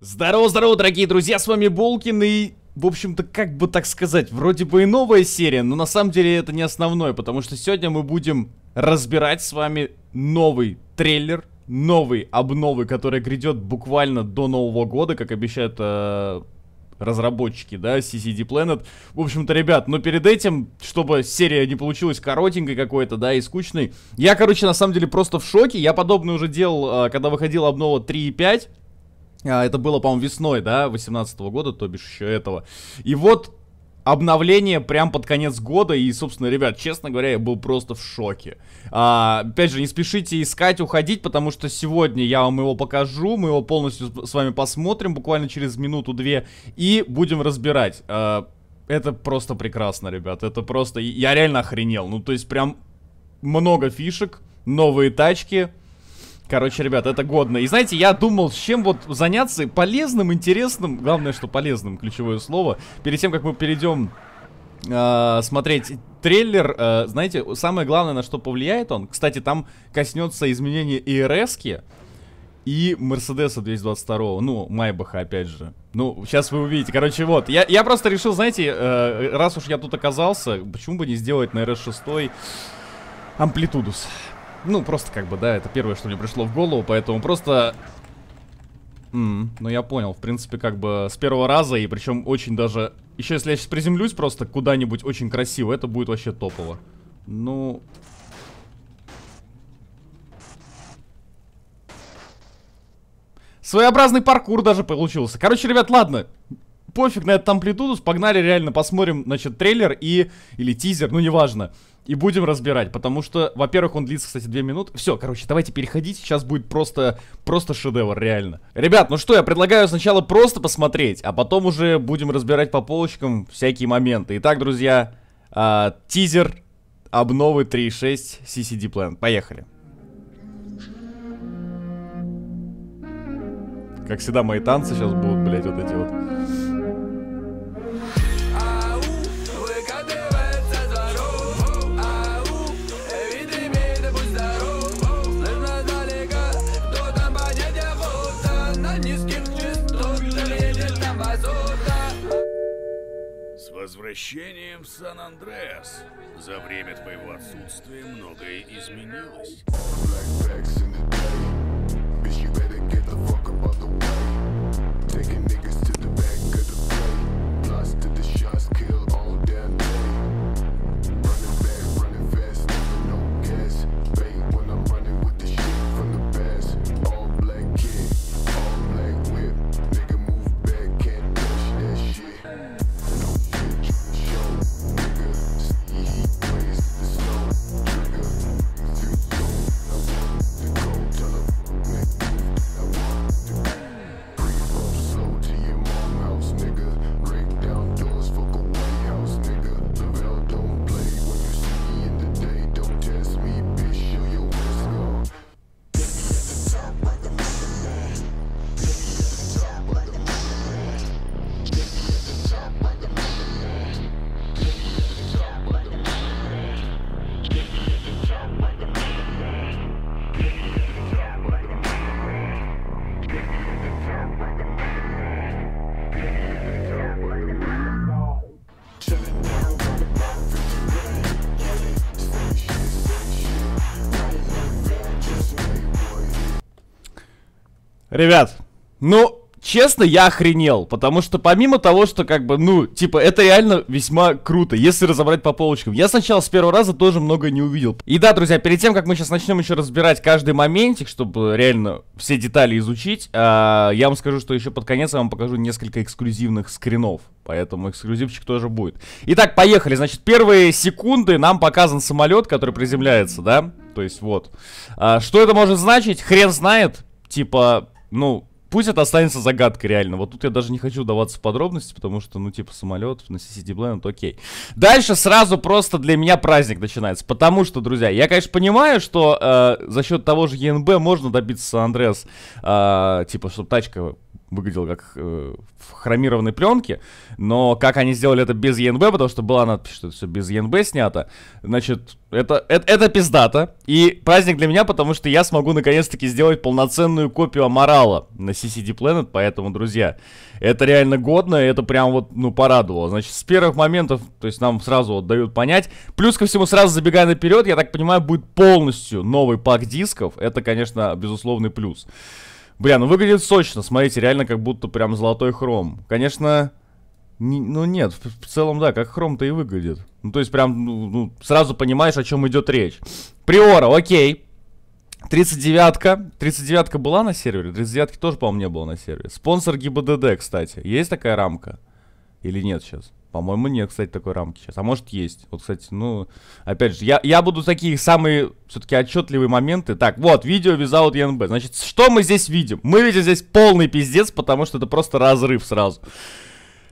Здорово, здорово, дорогие друзья, с вами Болкин и... В общем-то, как бы так сказать, вроде бы и новая серия, но на самом деле это не основное, потому что сегодня мы будем разбирать с вами новый трейлер, новый обновы, который грядет буквально до Нового года, как обещают э, разработчики, да, CCD Planet. В общем-то, ребят, но перед этим, чтобы серия не получилась коротенькой какой-то, да, и скучной, я, короче, на самом деле просто в шоке. Я подобное уже делал, э, когда выходила обнова 3.5. А, это было, по-моему, весной, да, 18 года, то бишь еще этого. И вот обновление прям под конец года, и, собственно, ребят, честно говоря, я был просто в шоке. А, опять же, не спешите искать, уходить, потому что сегодня я вам его покажу, мы его полностью с вами посмотрим, буквально через минуту-две, и будем разбирать. А, это просто прекрасно, ребят, это просто... Я реально охренел, ну, то есть прям много фишек, новые тачки... Короче, ребят, это годно. И знаете, я думал, с чем вот заняться полезным, интересным, главное, что полезным, ключевое слово. Перед тем, как мы перейдем э, смотреть трейлер, э, знаете, самое главное, на что повлияет он, кстати, там коснется изменения ИРСки и Мерседеса 222, ну, Майбаха, опять же. Ну, сейчас вы увидите. Короче, вот, я, я просто решил, знаете, э, раз уж я тут оказался, почему бы не сделать на РС-6 амплитудус. Ну, просто как бы, да, это первое, что мне пришло в голову, поэтому просто... Mm, ну, я понял, в принципе, как бы с первого раза, и причем очень даже... Еще если я сейчас приземлюсь просто куда-нибудь очень красиво, это будет вообще топово. Ну... Своеобразный паркур даже получился. Короче, ребят, ладно. Пофиг на эту амплитуду, погнали реально, посмотрим, значит, трейлер и... Или тизер, ну, неважно и будем разбирать, потому что, во-первых, он длится, кстати, 2 минуты. Все, короче, давайте переходить, сейчас будет просто, просто шедевр, реально. Ребят, ну что, я предлагаю сначала просто посмотреть, а потом уже будем разбирать по полочкам всякие моменты. Итак, друзья, э, тизер обновы 3.6 CCD Plan. Поехали. Как всегда, мои танцы сейчас будут, блядь, вот эти вот. базука. С возвращением в Сан-Андреас. За время твоего отсутствия многое изменилось. Ребят, ну, честно, я охренел, потому что помимо того, что как бы, ну, типа, это реально весьма круто, если разобрать по полочкам. Я сначала с первого раза тоже много не увидел. И да, друзья, перед тем, как мы сейчас начнем еще разбирать каждый моментик, чтобы реально все детали изучить, а, я вам скажу, что еще под конец я вам покажу несколько эксклюзивных скринов. Поэтому эксклюзивчик тоже будет. Итак, поехали. Значит, первые секунды нам показан самолет, который приземляется, да? То есть вот. А, что это может значить? Хрен знает. Типа, ну, пусть это останется загадкой, реально. Вот тут я даже не хочу даваться в подробности, потому что, ну, типа, самолет на CCD Planet, окей. Дальше сразу просто для меня праздник начинается, потому что, друзья, я, конечно, понимаю, что э, за счет того же ЕНБ можно добиться андреас э, типа, чтобы тачка выглядел как э, в хромированной пленке, но как они сделали это без ЕНБ, потому что была надпись, что это все без ЕНБ снято, значит, это, это, это пиздата И праздник для меня, потому что я смогу наконец-таки сделать полноценную копию Аморала на CCD Planet, поэтому, друзья, это реально годно, и это прям вот, ну, порадовало. Значит, с первых моментов, то есть нам сразу вот дают понять. Плюс ко всему, сразу забегая наперед, я так понимаю, будет полностью новый пак дисков. Это, конечно, безусловный Плюс. Бля, ну выглядит сочно, смотрите, реально как будто прям золотой хром. Конечно, не, ну нет, в, в целом да, как хром-то и выглядит. Ну то есть прям ну, ну, сразу понимаешь, о чем идет речь. Приора, окей. 39-ка. 39-ка была на сервере? 39-ки тоже, по-моему, не было на сервере. Спонсор ГИБДД, кстати. Есть такая рамка? Или нет сейчас? По-моему, нет, кстати, такой рамки сейчас. А может, есть. Вот, кстати, ну, опять же, я, я буду такие самые, все-таки, отчетливые моменты. Так, вот, видео Without ЕНБ. Значит, что мы здесь видим? Мы видим здесь полный пиздец, потому что это просто разрыв сразу.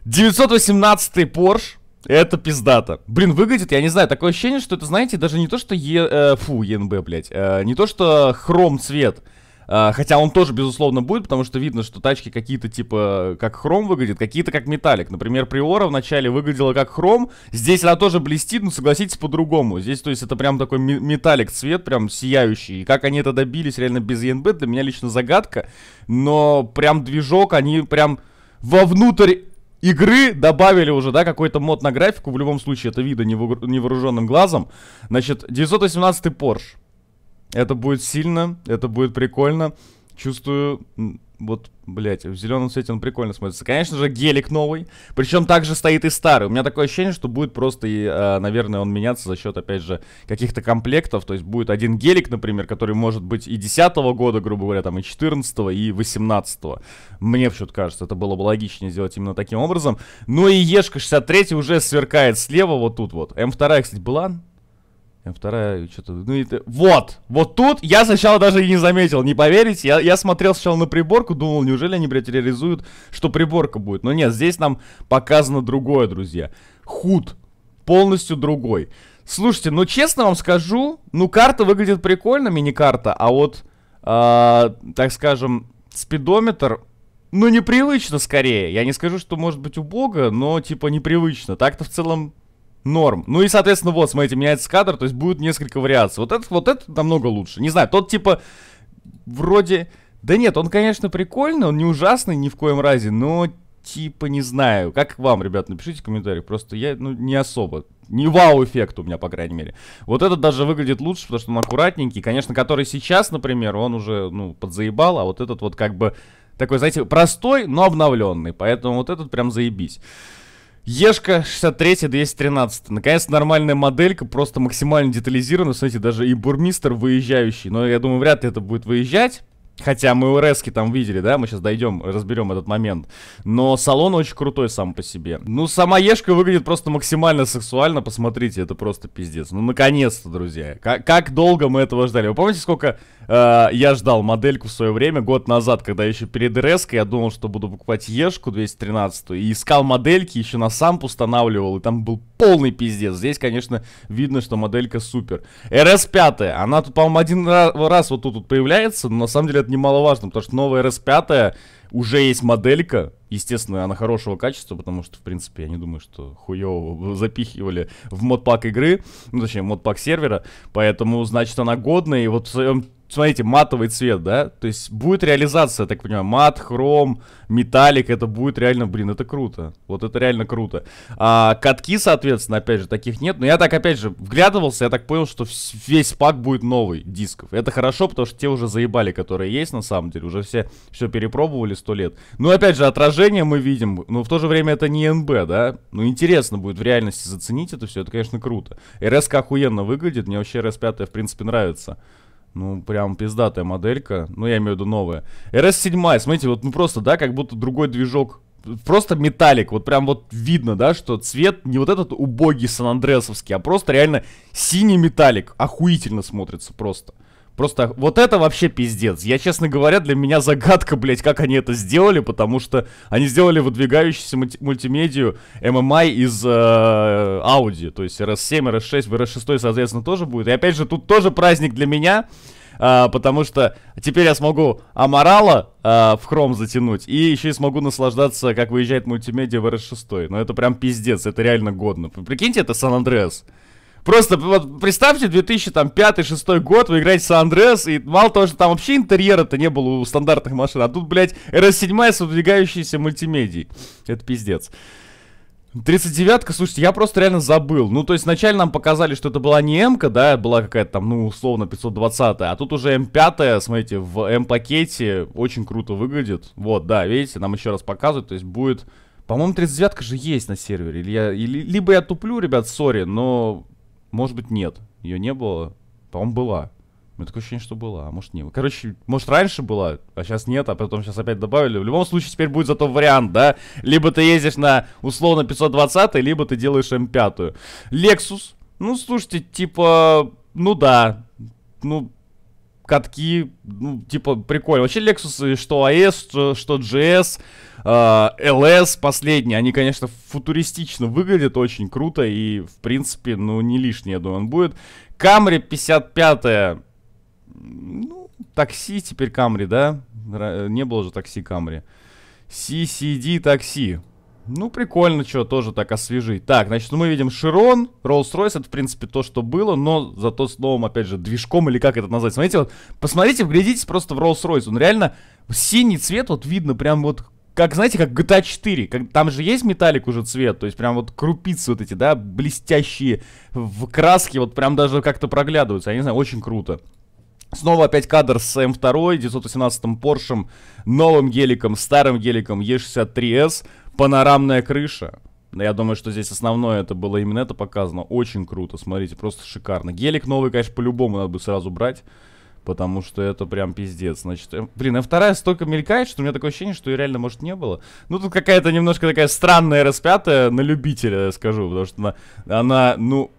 918 Porsche. Это пиздата. Блин, выглядит, я не знаю, такое ощущение, что это, знаете, даже не то, что е, э, фу, ЕНБ, блядь, э, не то, что хром цвет, а, хотя он тоже, безусловно, будет, потому что видно, что тачки какие-то типа как хром выглядят, какие-то как металлик. Например, Приора вначале выглядела как хром, здесь она тоже блестит, но согласитесь, по-другому. Здесь, то есть, это прям такой металлик цвет, прям сияющий. И как они это добились реально без ЕНБ, для меня лично загадка. Но прям движок, они прям вовнутрь игры добавили уже, да, какой-то мод на графику. В любом случае, это видно невооруженным глазом. Значит, 918 Porsche. Это будет сильно, это будет прикольно. Чувствую, вот, блядь, в зеленом цвете он прикольно смотрится. Конечно же, гелик новый. Причем также стоит и старый. У меня такое ощущение, что будет просто, и, а, наверное, он меняться за счет, опять же, каких-то комплектов. То есть будет один гелик, например, который может быть и 10 года, грубо говоря, там, и 14 и 18 -го. Мне почему-то кажется, это было бы логичнее сделать именно таким образом. Ну и Ешка 63 уже сверкает слева вот тут вот. М2, кстати, была? Вторая, что-то... Ну, это... Вот! Вот тут я сначала даже и не заметил, не поверите. Я, я смотрел сначала на приборку, думал, неужели они, блядь, реализуют, что приборка будет. Но нет, здесь нам показано другое, друзья. Худ. Полностью другой. Слушайте, ну, честно вам скажу, ну, карта выглядит прикольно, мини-карта, а вот, э, так скажем, спидометр... Ну, непривычно скорее. Я не скажу, что может быть убого, но, типа, непривычно. Так-то в целом Норм. Ну и, соответственно, вот, смотрите, меняется кадр, то есть будет несколько вариаций. Вот этот, вот этот намного лучше. Не знаю, тот типа вроде... Да нет, он, конечно, прикольный, он не ужасный ни в коем разе, но типа не знаю. Как вам, ребят, напишите в комментариях. Просто я, ну, не особо. Не вау-эффект у меня, по крайней мере. Вот этот даже выглядит лучше, потому что он аккуратненький. Конечно, который сейчас, например, он уже, ну, подзаебал, а вот этот вот как бы такой, знаете, простой, но обновленный. Поэтому вот этот прям заебись. Ешка 63 213. Наконец нормальная моделька, просто максимально детализирована. Смотрите, даже и бурмистр выезжающий. Но я думаю, вряд ли это будет выезжать. Хотя мы у Рески там видели, да, мы сейчас дойдем, разберем этот момент. Но салон очень крутой сам по себе. Ну, сама Ешка выглядит просто максимально сексуально, посмотрите, это просто пиздец. Ну, наконец-то, друзья. Как, как долго мы этого ждали? Вы помните, сколько э, я ждал модельку в свое время, год назад, когда еще перед Реской я думал, что буду покупать Ешку 213 и искал модельки, еще на самп устанавливал, и там был полный пиздец. Здесь, конечно, видно, что моделька супер. РС-5, она тут, по-моему, один раз, раз вот тут вот появляется, но на самом деле это немаловажно, потому что новая RS5 уже есть моделька. Естественно, она хорошего качества, потому что, в принципе, я не думаю, что хуёво запихивали в модпак игры, ну, точнее, модпак сервера. Поэтому, значит, она годная. И вот в своем смотрите, матовый цвет, да? То есть будет реализация, я так понимаю, мат, хром, металлик, это будет реально, блин, это круто. Вот это реально круто. А, катки, соответственно, опять же, таких нет. Но я так, опять же, вглядывался, я так понял, что весь пак будет новый дисков. Это хорошо, потому что те уже заебали, которые есть, на самом деле. Уже все все перепробовали сто лет. Ну, опять же, отражение мы видим, но в то же время это не НБ, да? Ну, интересно будет в реальности заценить это все, это, конечно, круто. РСК охуенно выглядит, мне вообще РС-5, в принципе, нравится. Ну, прям пиздатая моделька. Ну, я имею в виду новая. RS7, смотрите, вот ну просто, да, как будто другой движок. Просто металлик, вот прям вот видно, да, что цвет не вот этот убогий сан-андреасовский, а просто реально синий металлик. Охуительно смотрится просто. Просто вот это вообще пиздец. Я, честно говоря, для меня загадка, блядь, как они это сделали, потому что они сделали выдвигающуюся мульти мультимедию MMI из э, Audi, то есть RS7, RS6, RS6, соответственно, тоже будет. И опять же, тут тоже праздник для меня, а, потому что теперь я смогу Амарала а, э, в хром затянуть, и еще и смогу наслаждаться, как выезжает мультимедиа в RS6. Но ну, это прям пиздец, это реально годно. Прикиньте, это Сан-Андреас. Просто вот представьте 2005-2006 год, вы играете Сан-Андреас, и мало того, что там вообще интерьера-то не было у стандартных машин, а тут, блядь, RS-7 с выдвигающейся мультимедией. Это пиздец. 39-ка, слушайте, я просто реально забыл. Ну, то есть, вначале нам показали, что это была не м да, была какая-то там, ну, условно, 520-я, а тут уже М5, смотрите, в М-пакете очень круто выглядит. Вот, да, видите, нам еще раз показывают, то есть будет... По-моему, 39-ка же есть на сервере. Или я, или, либо я туплю, ребят, сори, но может быть, нет. Ее не было. По-моему, была. У меня такое ощущение, что была, а может не Короче, может раньше была, а сейчас нет, а потом сейчас опять добавили. В любом случае теперь будет зато вариант, да? Либо ты ездишь на условно 520, либо ты делаешь М5. Эм Lexus. Ну, слушайте, типа, ну да. Ну, катки, ну, типа, прикольно. Вообще Lexus, что AS, что, что GS, э, LS последний, они, конечно, футуристично выглядят, очень круто и, в принципе, ну, не лишний, я думаю, он будет. Camry 55 ну, такси теперь Camry, да? Не было же такси Camry. CCD такси. Ну, прикольно, что тоже так освежить. Так, значит, ну, мы видим Широн, Rolls-Royce, это, в принципе, то, что было, но зато с новым, опять же, движком, или как это назвать. Смотрите, вот, посмотрите, вглядитесь просто в Rolls-Royce. Он реально синий цвет, вот видно прям вот, как, знаете, как GTA 4. А как, там же есть металлик уже цвет, то есть прям вот крупицы вот эти, да, блестящие в краске, вот прям даже как-то проглядываются. Я не знаю, очень круто. Снова опять кадр с М2, 918 Поршем, новым геликом, старым геликом Е63С панорамная крыша. Я думаю, что здесь основное это было именно это показано. Очень круто, смотрите, просто шикарно. Гелик новый, конечно, по-любому надо бы сразу брать. Потому что это прям пиздец. Значит, э, блин, а вторая столько мелькает, что у меня такое ощущение, что ее реально, может, не было. Ну, тут какая-то немножко такая странная распятая на любителя, я скажу. Потому что она, она ну...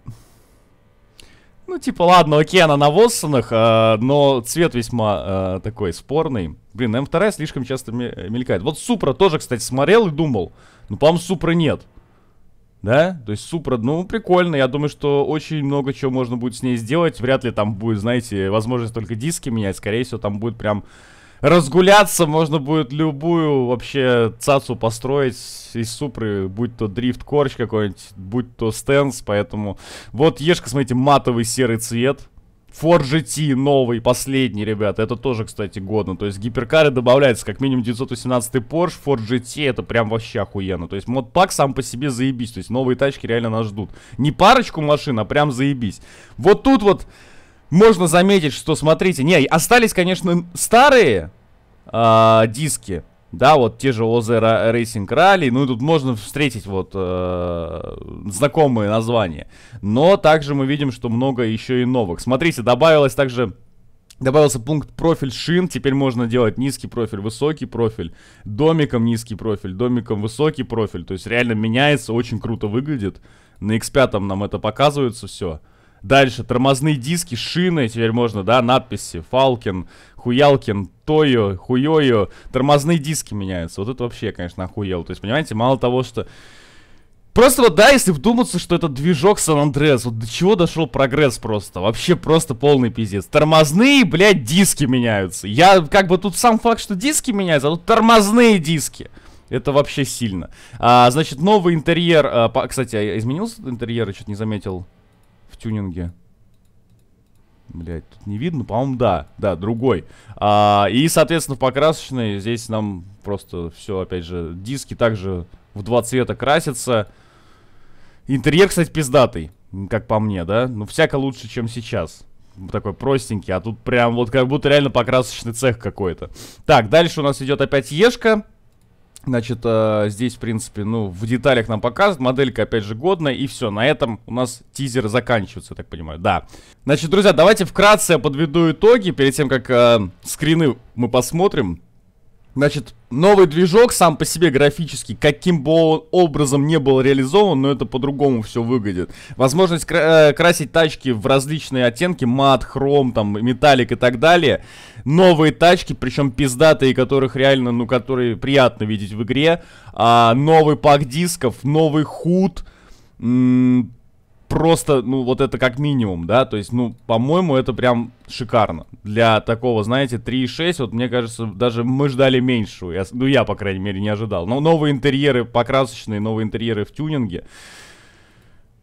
Ну, типа, ладно, окей, она на Воссонах, э, но цвет весьма э, такой спорный. Блин, М2 слишком часто э, мелькает. Вот Супра тоже, кстати, смотрел и думал. Ну, по-моему, Супра нет. Да? То есть Супра, ну, прикольно. Я думаю, что очень много чего можно будет с ней сделать. Вряд ли там будет, знаете, возможность только диски менять. Скорее всего, там будет прям разгуляться, можно будет любую вообще цацу построить из супры, будь то дрифт корч какой-нибудь, будь то стенс, поэтому вот Ешка, смотрите, матовый серый цвет. Ford GT новый, последний, ребята, это тоже, кстати, годно, то есть гиперкары добавляются, как минимум 918 Porsche, Ford GT, это прям вообще охуенно, то есть модпак сам по себе заебись, то есть новые тачки реально нас ждут, не парочку машин, а прям заебись, вот тут вот можно заметить, что, смотрите, не, остались, конечно, старые э, диски, да, вот те же ОЗ Racing Rally, ну и тут можно встретить вот э, знакомые названия. Но также мы видим, что много еще и новых. Смотрите, добавилось также... Добавился пункт профиль шин, теперь можно делать низкий профиль, высокий профиль, домиком низкий профиль, домиком высокий профиль. То есть реально меняется, очень круто выглядит. На X5 нам это показывается все. Дальше, тормозные диски, шины, теперь можно, да, надписи, Фалкин Хуялкин, Тойо, Хуёю, тормозные диски меняются. Вот это вообще, конечно, охуел. То есть, понимаете, мало того, что... Просто вот, да, если вдуматься, что это движок Сан Андреас, вот до чего дошел прогресс просто, вообще просто полный пиздец. Тормозные, блядь, диски меняются. Я, как бы, тут сам факт, что диски меняются, а тут тормозные диски. Это вообще сильно. А, значит, новый интерьер. А, по, кстати, а, изменился интерьер, я что-то не заметил тюнинге. Блять, тут не видно, по-моему, да, да, другой. А, и, соответственно, в покрасочной здесь нам просто все, опять же, диски также в два цвета красятся. Интерьер, кстати, пиздатый, как по мне, да? Ну, всяко лучше, чем сейчас. Такой простенький, а тут прям вот как будто реально покрасочный цех какой-то. Так, дальше у нас идет опять Ешка. Значит, э, здесь, в принципе, ну, в деталях нам показывают. Моделька, опять же, годная. И все, на этом у нас тизер заканчивается, я так понимаю. Да. Значит, друзья, давайте вкратце я подведу итоги. Перед тем, как э, скрины мы посмотрим. Значит, новый движок сам по себе графический, каким бы образом не был реализован, но это по-другому все выглядит. Возможность кра э, красить тачки в различные оттенки, мат, хром, там, металлик и так далее – новые тачки, причем пиздатые, которых реально, ну, которые приятно видеть в игре. А, новый пак дисков, новый худ. М- просто, ну, вот это как минимум, да, то есть, ну, по-моему, это прям шикарно. Для такого, знаете, 3.6, вот мне кажется, даже мы ждали меньшую, я, ну, я, по крайней мере, не ожидал. Но новые интерьеры покрасочные, новые интерьеры в тюнинге,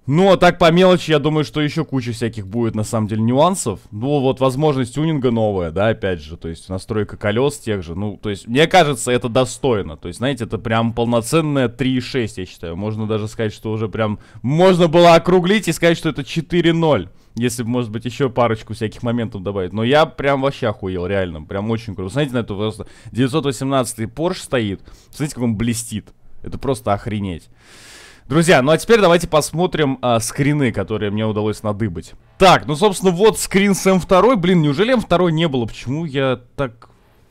ну, а так по мелочи, я думаю, что еще куча всяких будет, на самом деле, нюансов. Ну, вот возможность тюнинга новая, да, опять же, то есть настройка колес тех же. Ну, то есть, мне кажется, это достойно. То есть, знаете, это прям полноценная 3.6, я считаю. Можно даже сказать, что уже прям можно было округлить и сказать, что это 4.0. Если бы, может быть, еще парочку всяких моментов добавить. Но я прям вообще охуел, реально. Прям очень круто. Смотрите на это просто 918 Porsche стоит. Смотрите, как он блестит. Это просто охренеть. Друзья, ну а теперь давайте посмотрим а, скрины, которые мне удалось надыбать. Так, ну собственно вот скрин с М2. Блин, неужели М2 не было? Почему я так...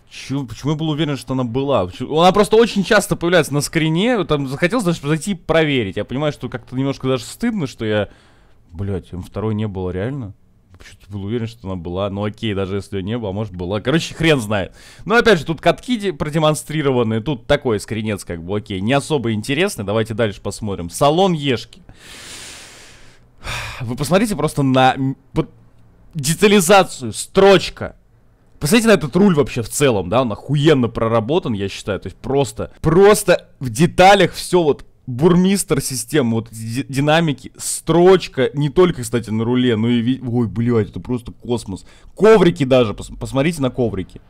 Чу... Почему я был уверен, что она была? Она просто очень часто появляется на скрине. Там захотелось даже зайти проверить. Я понимаю, что как-то немножко даже стыдно, что я... Блять, М2 не было реально почему-то был уверен, что она была. Ну окей, даже если ее не было, а может была. Короче, хрен знает. Но опять же, тут катки продемонстрированы. Тут такой скринец как бы, окей, не особо интересный. Давайте дальше посмотрим. Салон Ешки. Вы посмотрите просто на детализацию, строчка. Посмотрите на этот руль вообще в целом, да, он охуенно проработан, я считаю, то есть просто, просто в деталях все вот бурмистр системы, вот динамики, строчка, не только, кстати, на руле, но и... Ой, блядь, это просто космос. Коврики даже, пос посмотрите на коврики.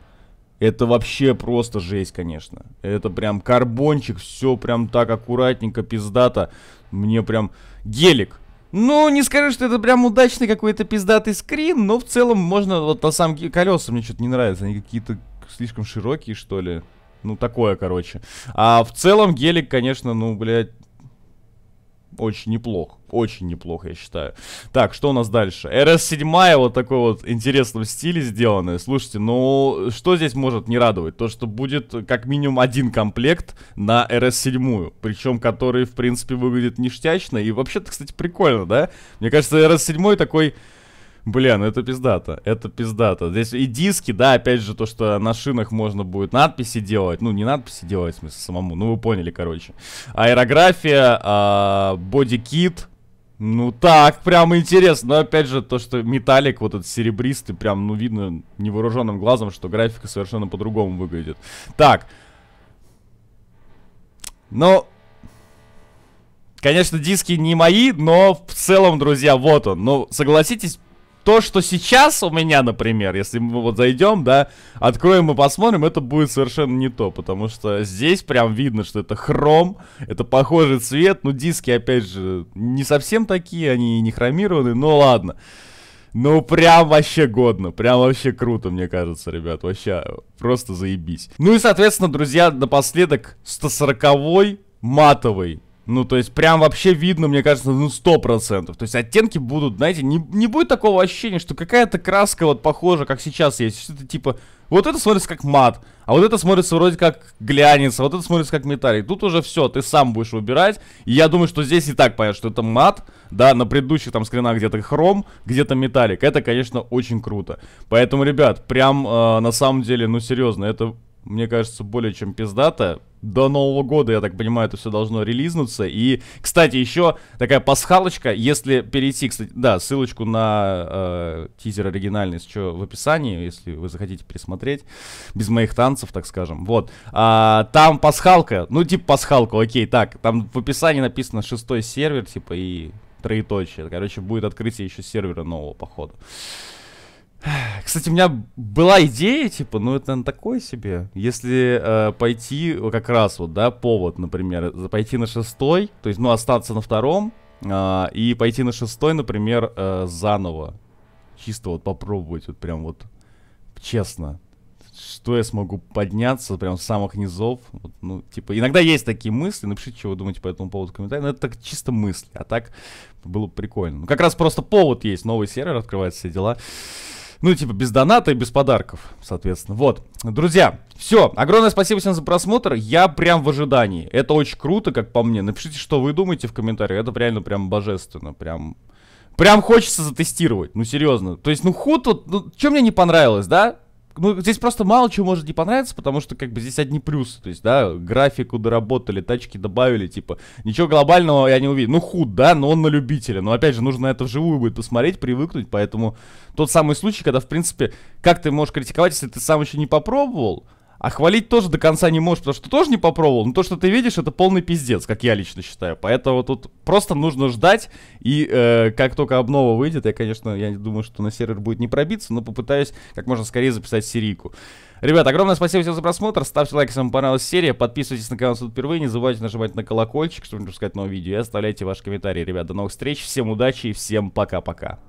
Это вообще просто жесть, конечно. Это прям карбончик, все прям так аккуратненько, пиздато. Мне прям... Гелик. Ну, не скажу, что это прям удачный какой-то пиздатый скрин, но в целом можно... Вот на самом деле колеса мне что-то не нравится, они какие-то слишком широкие, что ли. Ну, такое, короче. А в целом гелик, конечно, ну, блядь, очень неплох. Очень неплохо, я считаю. Так, что у нас дальше? РС 7 вот такой вот интересном стиле сделанная. Слушайте, ну, что здесь может не радовать? То, что будет как минимум один комплект на РС 7 Причем, который, в принципе, выглядит ништячно. И вообще-то, кстати, прикольно, да? Мне кажется, РС 7 такой Блин, ну это пиздата, это пиздата. Здесь и диски, да, опять же, то, что на шинах можно будет надписи делать. Ну, не надписи делать, в смысле, самому. Ну, вы поняли, короче. Аэрография, э, бодикит. Ну, так, прям интересно. Но, опять же, то, что металлик вот этот серебристый, прям, ну, видно невооруженным глазом, что графика совершенно по-другому выглядит. Так. Ну... Конечно, диски не мои, но в целом, друзья, вот он. Но ну, согласитесь, то, что сейчас у меня, например, если мы вот зайдем, да, откроем и посмотрим, это будет совершенно не то, потому что здесь прям видно, что это хром, это похожий цвет, ну диски, опять же, не совсем такие, они не хромированные, но ладно. Ну, прям вообще годно, прям вообще круто, мне кажется, ребят, вообще просто заебись. Ну и, соответственно, друзья, напоследок 140-й матовый ну, то есть, прям вообще видно, мне кажется, ну, сто процентов То есть, оттенки будут, знаете, не, не будет такого ощущения, что какая-то краска вот похожа, как сейчас есть. Что-то типа, вот это смотрится как мат, а вот это смотрится вроде как глянец, а вот это смотрится как металлик. Тут уже все, ты сам будешь выбирать. И я думаю, что здесь и так понятно, что это мат, да, на предыдущих там скринах где-то хром, где-то металлик. Это, конечно, очень круто. Поэтому, ребят, прям э, на самом деле, ну, серьезно, это, мне кажется, более чем пиздато до Нового года, я так понимаю, это все должно релизнуться. И, кстати, еще такая пасхалочка, если перейти, кстати, да, ссылочку на э, тизер оригинальный еще в описании, если вы захотите пересмотреть, без моих танцев, так скажем. Вот, а, там пасхалка, ну типа пасхалка, окей, так, там в описании написано шестой сервер, типа, и троеточие. Короче, будет открытие еще сервера нового, походу. Кстати, у меня была идея, типа, ну это, наверное, такое себе. Если э, пойти, как раз вот, да, повод, например, пойти на шестой, то есть, ну, остаться на втором, э, и пойти на шестой, например, э, заново. Чисто вот попробовать, вот прям вот честно. Что я смогу подняться прям с самых низов. Вот, ну, типа, иногда есть такие мысли. Напишите, что вы думаете по этому поводу в комментариях. Но это так чисто мысли. А так было прикольно. Ну, как раз просто повод есть. Новый сервер открывается все дела. Ну, типа, без доната и без подарков, соответственно. Вот. Друзья, все. Огромное спасибо всем за просмотр. Я прям в ожидании. Это очень круто, как по мне. Напишите, что вы думаете в комментариях. Это реально прям божественно. Прям... Прям хочется затестировать, ну серьезно. То есть, ну худ вот, ну, что мне не понравилось, да? ну, здесь просто мало чего может не понравиться, потому что, как бы, здесь одни плюсы. То есть, да, графику доработали, тачки добавили, типа, ничего глобального я не увидел. Ну, худ, да, но он на любителя. Но, опять же, нужно это вживую будет посмотреть, привыкнуть, поэтому тот самый случай, когда, в принципе, как ты можешь критиковать, если ты сам еще не попробовал, а хвалить тоже до конца не можешь, потому что ты тоже не попробовал. Но то, что ты видишь, это полный пиздец, как я лично считаю. Поэтому тут просто нужно ждать. И э, как только обнова выйдет, я, конечно, я думаю, что на сервер будет не пробиться, но попытаюсь как можно скорее записать серийку. Ребят, огромное спасибо всем за просмотр. Ставьте лайк, если вам понравилась серия. Подписывайтесь на канал, если впервые. Не забывайте нажимать на колокольчик, чтобы не пропускать новые видео. И оставляйте ваши комментарии. Ребят, до новых встреч. Всем удачи и всем пока-пока.